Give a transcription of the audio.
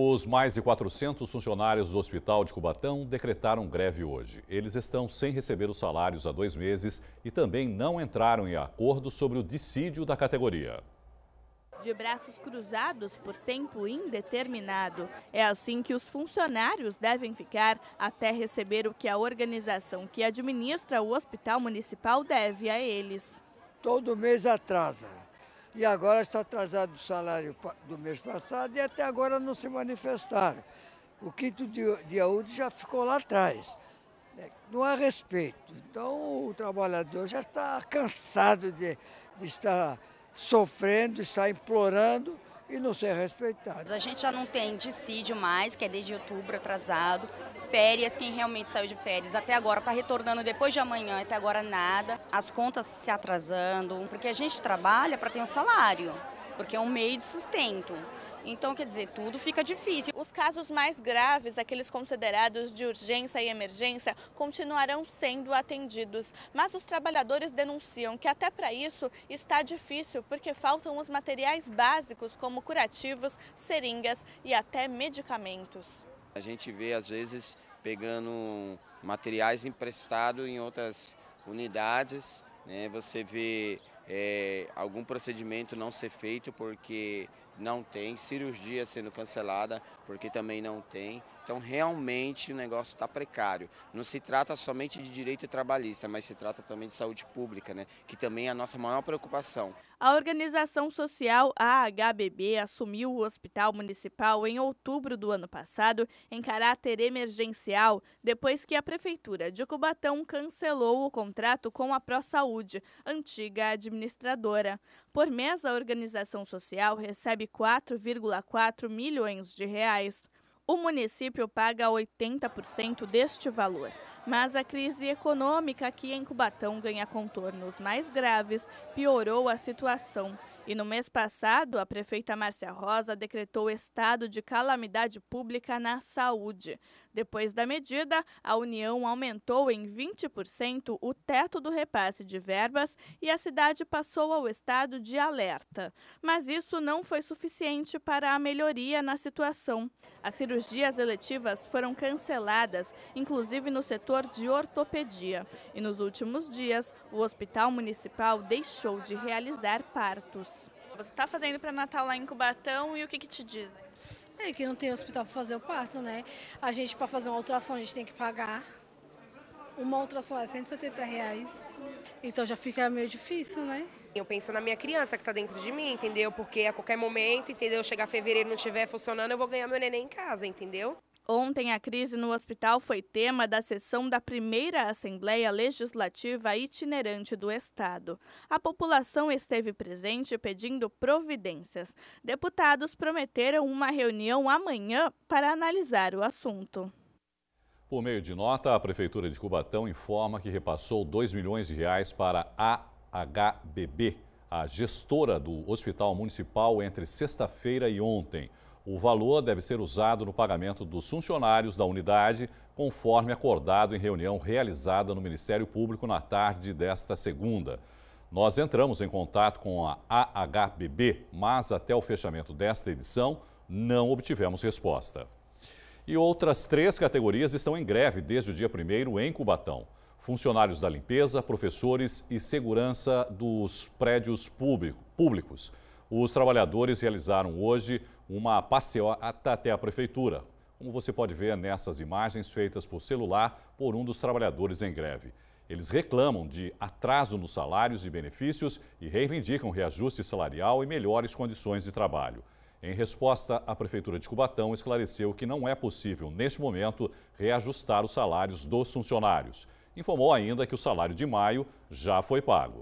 Os mais de 400 funcionários do Hospital de Cubatão decretaram greve hoje. Eles estão sem receber os salários há dois meses e também não entraram em acordo sobre o dissídio da categoria. De braços cruzados por tempo indeterminado. É assim que os funcionários devem ficar até receber o que a organização que administra o Hospital Municipal deve a eles. Todo mês atrasa e agora está atrasado o salário do mês passado e até agora não se manifestaram. O quinto de, útil já ficou lá atrás. Né? Não há respeito. Então o trabalhador já está cansado de, de estar sofrendo, está implorando e não ser respeitado. A gente já não tem dissídio mais, que é desde outubro atrasado, férias, quem realmente saiu de férias até agora está retornando depois de amanhã, até agora nada, as contas se atrasando, porque a gente trabalha para ter um salário, porque é um meio de sustento. Então, quer dizer, tudo fica difícil. Os casos mais graves, aqueles considerados de urgência e emergência, continuarão sendo atendidos. Mas os trabalhadores denunciam que até para isso está difícil, porque faltam os materiais básicos, como curativos, seringas e até medicamentos. A gente vê, às vezes, pegando materiais emprestados em outras unidades, né? você vê é, algum procedimento não ser feito porque não tem, cirurgia sendo cancelada, porque também não tem. Então, realmente, o negócio está precário. Não se trata somente de direito trabalhista, mas se trata também de saúde pública, né? que também é a nossa maior preocupação. A organização social AHBB assumiu o hospital municipal em outubro do ano passado em caráter emergencial, depois que a prefeitura de Cubatão cancelou o contrato com a ProSaúde, antiga administradora. Por mês, a organização social recebe 4,4 milhões de reais. O município paga 80% deste valor, mas a crise econômica que em Cubatão ganha contornos mais graves, piorou a situação. E no mês passado, a prefeita Márcia Rosa decretou estado de calamidade pública na saúde. Depois da medida, a União aumentou em 20% o teto do repasse de verbas e a cidade passou ao estado de alerta. Mas isso não foi suficiente para a melhoria na situação. As cirurgias eletivas foram canceladas, inclusive no setor de ortopedia. E nos últimos dias, o Hospital Municipal deixou de realizar partos. Você está fazendo para Natal lá em Cubatão e o que, que te dizem? É que não tem hospital para fazer o parto, né? A gente, para fazer uma ultrassom, a gente tem que pagar. Uma ultrassom é 170 reais. Então já fica meio difícil, né? Eu penso na minha criança que está dentro de mim, entendeu? Porque a qualquer momento, entendeu? Chegar fevereiro não estiver funcionando, eu vou ganhar meu neném em casa, entendeu? Ontem, a crise no hospital foi tema da sessão da primeira Assembleia Legislativa Itinerante do Estado. A população esteve presente pedindo providências. Deputados prometeram uma reunião amanhã para analisar o assunto. Por meio de nota, a Prefeitura de Cubatão informa que repassou 2 milhões de reais para a AHBB, a gestora do Hospital Municipal, entre sexta-feira e ontem. O valor deve ser usado no pagamento dos funcionários da unidade, conforme acordado em reunião realizada no Ministério Público na tarde desta segunda. Nós entramos em contato com a AHBB, mas até o fechamento desta edição não obtivemos resposta. E outras três categorias estão em greve desde o dia 1 em Cubatão: funcionários da limpeza, professores e segurança dos prédios públicos. Os trabalhadores realizaram hoje uma passeata até a prefeitura, como você pode ver nessas imagens feitas por celular por um dos trabalhadores em greve. Eles reclamam de atraso nos salários e benefícios e reivindicam reajuste salarial e melhores condições de trabalho. Em resposta, a Prefeitura de Cubatão esclareceu que não é possível, neste momento, reajustar os salários dos funcionários. Informou ainda que o salário de maio já foi pago.